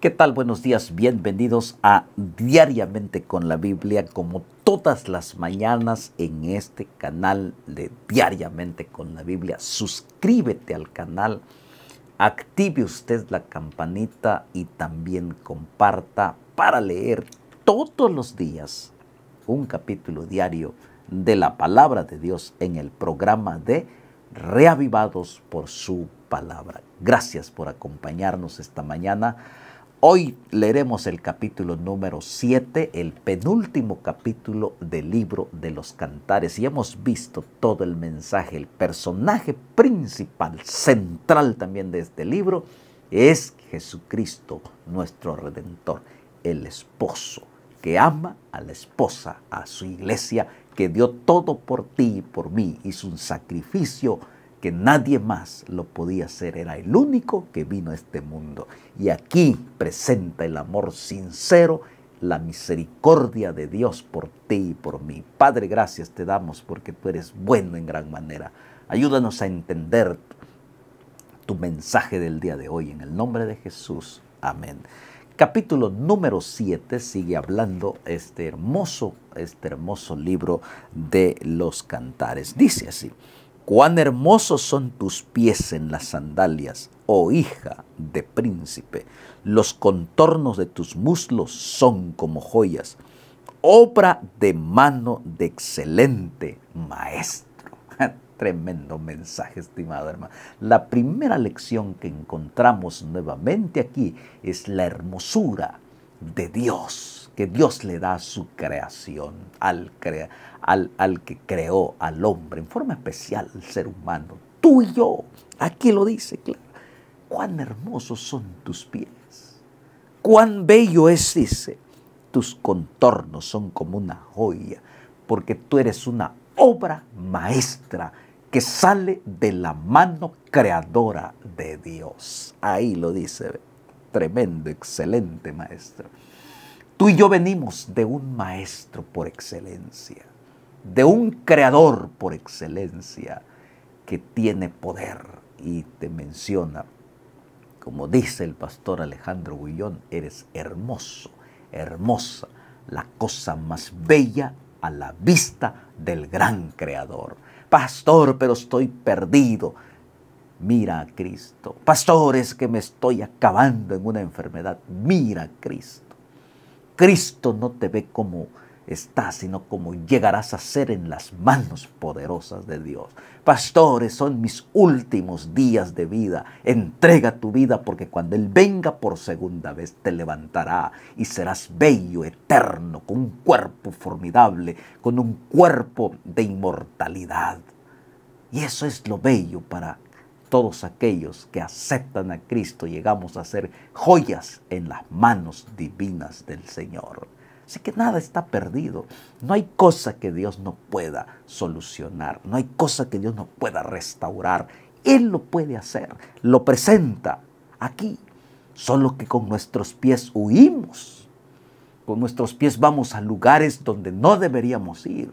¿Qué tal? Buenos días, bienvenidos a Diariamente con la Biblia, como todas las mañanas en este canal de Diariamente con la Biblia. Suscríbete al canal, active usted la campanita y también comparta para leer todos los días un capítulo diario de la palabra de Dios en el programa de Reavivados por su palabra. Gracias por acompañarnos esta mañana Hoy leeremos el capítulo número 7, el penúltimo capítulo del libro de los cantares y hemos visto todo el mensaje, el personaje principal, central también de este libro, es Jesucristo, nuestro Redentor, el esposo que ama a la esposa, a su iglesia, que dio todo por ti y por mí, hizo un sacrificio que nadie más lo podía hacer, era el único que vino a este mundo. Y aquí presenta el amor sincero, la misericordia de Dios por ti y por mí. Padre, gracias te damos porque tú eres bueno en gran manera. Ayúdanos a entender tu mensaje del día de hoy. En el nombre de Jesús. Amén. Capítulo número 7 sigue hablando este hermoso, este hermoso libro de los cantares. Dice así cuán hermosos son tus pies en las sandalias, oh hija de príncipe. Los contornos de tus muslos son como joyas, obra de mano de excelente maestro. Tremendo mensaje, estimado hermano. La primera lección que encontramos nuevamente aquí es la hermosura de Dios que Dios le da su creación, al, al, al que creó al hombre, en forma especial al ser humano, tú y yo. Aquí lo dice, claro. Cuán hermosos son tus pies. Cuán bello es, dice. Tus contornos son como una joya, porque tú eres una obra maestra que sale de la mano creadora de Dios. Ahí lo dice. Tremendo, excelente maestro. Tú y yo venimos de un maestro por excelencia, de un creador por excelencia que tiene poder y te menciona, como dice el pastor Alejandro Guillón, eres hermoso, hermosa, la cosa más bella a la vista del gran creador. Pastor, pero estoy perdido. Mira a Cristo. Pastor, es que me estoy acabando en una enfermedad. Mira a Cristo Cristo no te ve como estás, sino como llegarás a ser en las manos poderosas de Dios. Pastores, son mis últimos días de vida. Entrega tu vida porque cuando Él venga por segunda vez te levantará y serás bello, eterno, con un cuerpo formidable, con un cuerpo de inmortalidad. Y eso es lo bello para todos aquellos que aceptan a Cristo llegamos a ser joyas en las manos divinas del Señor. Así que nada está perdido. No hay cosa que Dios no pueda solucionar. No hay cosa que Dios no pueda restaurar. Él lo puede hacer. Lo presenta aquí. Solo que con nuestros pies huimos. Con nuestros pies vamos a lugares donde no deberíamos ir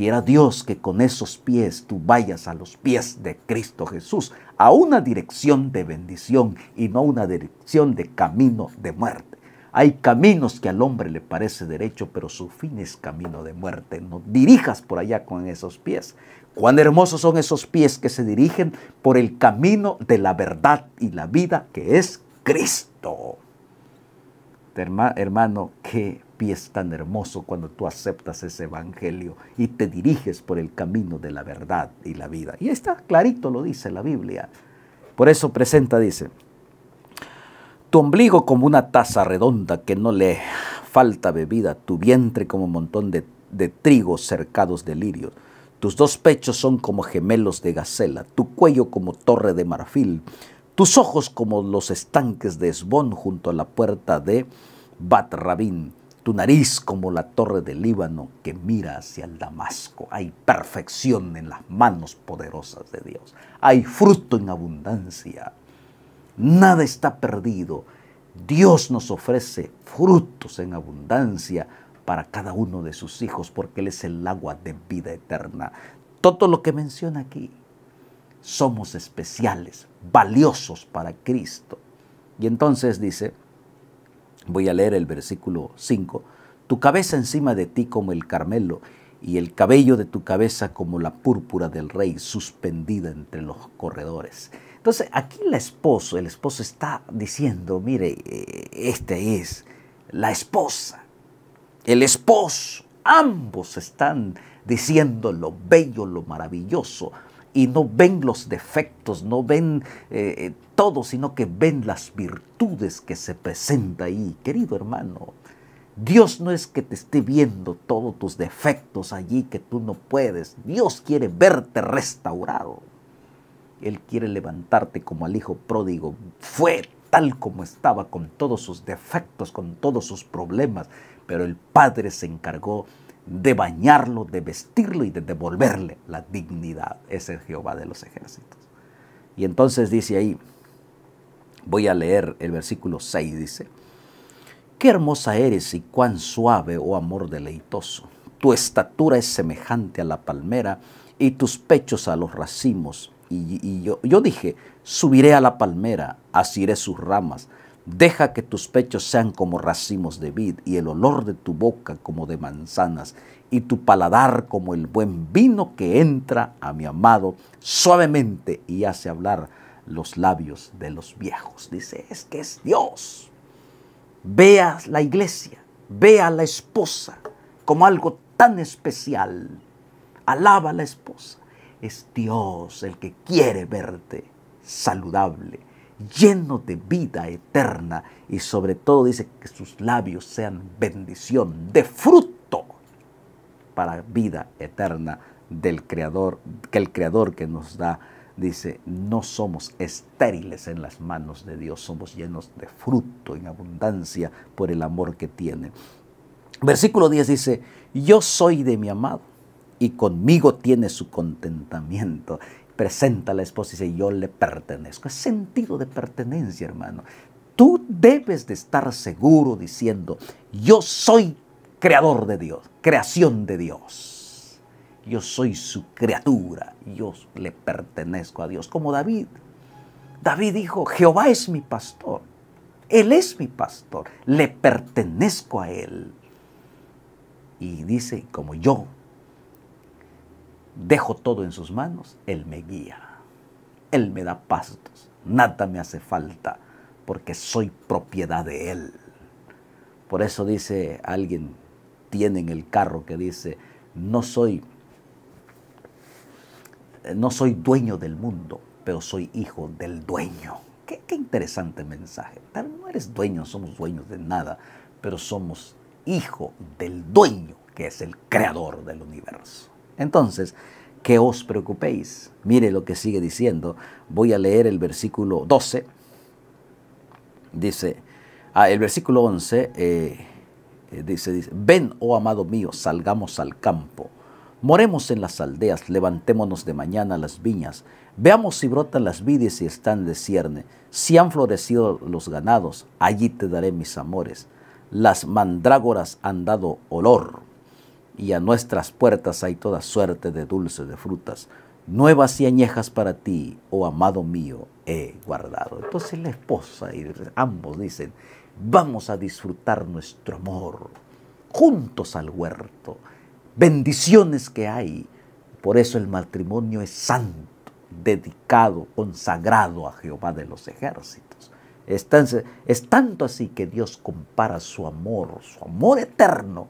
Quiera Dios que con esos pies tú vayas a los pies de Cristo Jesús, a una dirección de bendición y no a una dirección de camino de muerte. Hay caminos que al hombre le parece derecho, pero su fin es camino de muerte. No dirijas por allá con esos pies. Cuán hermosos son esos pies que se dirigen por el camino de la verdad y la vida que es Cristo. Hermano, que es tan hermoso cuando tú aceptas ese evangelio y te diriges por el camino de la verdad y la vida. Y está clarito lo dice la Biblia. Por eso presenta, dice, tu ombligo como una taza redonda que no le falta bebida, tu vientre como un montón de, de trigos cercados de lirios. Tus dos pechos son como gemelos de gacela, tu cuello como torre de marfil, tus ojos como los estanques de Esbón junto a la puerta de Batrabín tu nariz como la torre del Líbano que mira hacia el Damasco. Hay perfección en las manos poderosas de Dios. Hay fruto en abundancia. Nada está perdido. Dios nos ofrece frutos en abundancia para cada uno de sus hijos porque Él es el agua de vida eterna. Todo lo que menciona aquí, somos especiales, valiosos para Cristo. Y entonces dice, Voy a leer el versículo 5. Tu cabeza encima de ti como el carmelo y el cabello de tu cabeza como la púrpura del rey suspendida entre los corredores. Entonces aquí el esposo, el esposo está diciendo, mire, eh, esta es la esposa, el esposo, ambos están diciendo lo bello, lo maravilloso, y no ven los defectos, no ven eh, eh, todo, sino que ven las virtudes que se presenta ahí. Querido hermano, Dios no es que te esté viendo todos tus defectos allí que tú no puedes. Dios quiere verte restaurado. Él quiere levantarte como al hijo pródigo. Fue tal como estaba, con todos sus defectos, con todos sus problemas. Pero el Padre se encargó de bañarlo, de vestirlo y de devolverle la dignidad. Ese es Jehová de los ejércitos. Y entonces dice ahí, voy a leer el versículo 6, dice, Qué hermosa eres y cuán suave, oh amor deleitoso. Tu estatura es semejante a la palmera y tus pechos a los racimos. Y, yo, yo dije, subiré a la palmera, asiré sus ramas Deja que tus pechos sean como racimos de vid y el olor de tu boca como de manzanas y tu paladar como el buen vino que entra a mi amado suavemente y hace hablar los labios de los viejos. Dice, es que es Dios. Veas la iglesia, vea a la esposa como algo tan especial. Alaba a la esposa. Es Dios el que quiere verte saludable lleno de vida eterna y sobre todo dice que sus labios sean bendición de fruto para vida eterna del Creador, que el Creador que nos da, dice, no somos estériles en las manos de Dios, somos llenos de fruto en abundancia por el amor que tiene. Versículo 10 dice, yo soy de mi amado y conmigo tiene su contentamiento. Presenta a la esposa y dice, yo le pertenezco. Es sentido de pertenencia, hermano. Tú debes de estar seguro diciendo, yo soy creador de Dios, creación de Dios. Yo soy su criatura, yo le pertenezco a Dios, como David. David dijo, Jehová es mi pastor, Él es mi pastor, le pertenezco a Él. Y dice, como yo Dejo todo en sus manos, Él me guía. Él me da pastos, nada me hace falta, porque soy propiedad de Él. Por eso dice alguien, tiene en el carro que dice, no soy, eh, no soy dueño del mundo, pero soy hijo del dueño. Qué, interesante mensaje. No eres dueño, somos dueños de nada, pero somos hijo del dueño, que es el creador del universo. Entonces, que os preocupéis. Mire lo que sigue diciendo. Voy a leer el versículo 12. Dice, ah, el versículo 11 eh, eh, dice, dice, ven, oh amado mío, salgamos al campo. Moremos en las aldeas, levantémonos de mañana las viñas. Veamos si brotan las vides y están de cierne, si han florecido los ganados, allí te daré mis amores. Las mandrágoras han dado olor y a nuestras puertas hay toda suerte de dulces de frutas, nuevas y añejas para ti, oh amado mío, he guardado. Entonces la esposa y ambos dicen, vamos a disfrutar nuestro amor, juntos al huerto, bendiciones que hay. Por eso el matrimonio es santo, dedicado, consagrado a Jehová de los ejércitos. Es, es tanto así que Dios compara su amor, su amor eterno,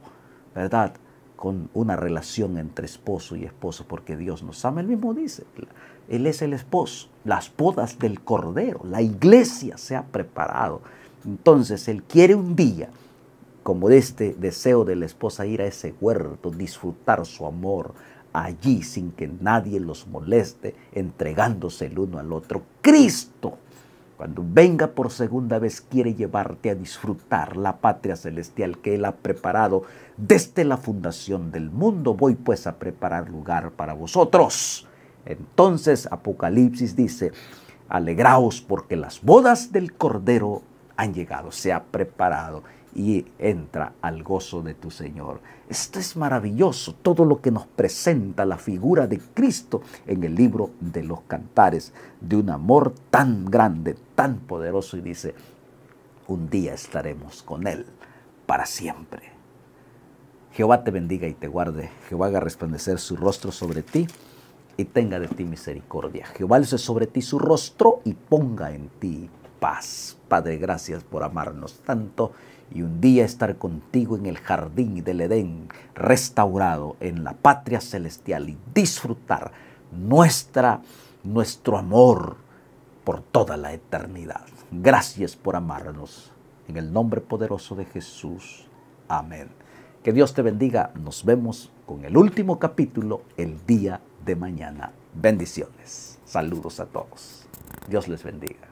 ¿verdad? con una relación entre esposo y esposo, porque Dios nos ama. Él mismo dice, Él es el esposo. Las bodas del Cordero, la iglesia se ha preparado. Entonces Él quiere un día, como de este deseo de la esposa, ir a ese huerto, disfrutar su amor allí sin que nadie los moleste, entregándose el uno al otro. Cristo cuando venga por segunda vez quiere llevarte a disfrutar la patria celestial que Él ha preparado desde la fundación del mundo. Voy pues a preparar lugar para vosotros. Entonces Apocalipsis dice, alegraos porque las bodas del Cordero han llegado, se ha preparado y entra al gozo de tu Señor. Esto es maravilloso, todo lo que nos presenta la figura de Cristo en el libro de los cantares, de un amor tan grande, tan poderoso, y dice, un día estaremos con Él para siempre. Jehová te bendiga y te guarde, Jehová haga resplandecer su rostro sobre ti y tenga de ti misericordia. Jehová alce sobre ti su rostro y ponga en ti paz. Padre, gracias por amarnos tanto y un día estar contigo en el jardín del Edén, restaurado en la patria celestial y disfrutar nuestra, nuestro amor por toda la eternidad. Gracias por amarnos. En el nombre poderoso de Jesús. Amén. Que Dios te bendiga. Nos vemos con el último capítulo el día de mañana. Bendiciones. Saludos a todos. Dios les bendiga.